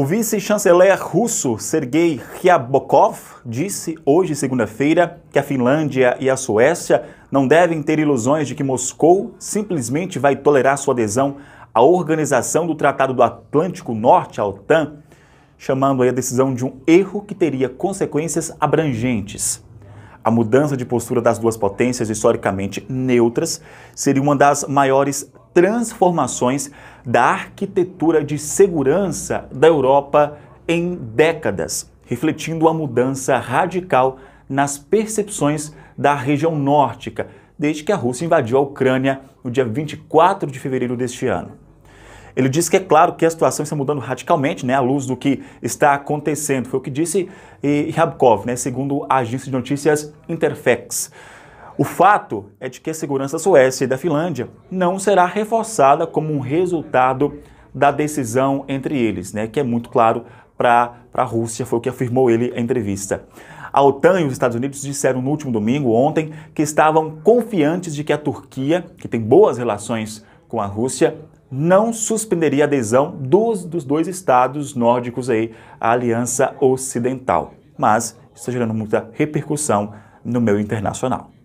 O vice-chanceler russo Sergei Ryabkov disse hoje, segunda-feira, que a Finlândia e a Suécia não devem ter ilusões de que Moscou simplesmente vai tolerar sua adesão à Organização do Tratado do Atlântico Norte, a OTAN, chamando a decisão de um erro que teria consequências abrangentes. A mudança de postura das duas potências historicamente neutras seria uma das maiores transformações da arquitetura de segurança da Europa em décadas, refletindo a mudança radical nas percepções da região nórdica desde que a Rússia invadiu a Ucrânia no dia 24 de fevereiro deste ano. Ele disse que é claro que a situação está mudando radicalmente, né, à luz do que está acontecendo. Foi o que disse eh, Ryabkov, né, segundo a agência de notícias Interfax. O fato é de que a segurança da Suécia e da Finlândia não será reforçada como um resultado da decisão entre eles, né, que é muito claro para a Rússia, foi o que afirmou ele em entrevista. A OTAN e os Estados Unidos disseram no último domingo, ontem, que estavam confiantes de que a Turquia, que tem boas relações com a Rússia, não suspenderia a adesão dos, dos dois estados nórdicos aí à Aliança Ocidental. Mas está gerando muita repercussão no meio internacional.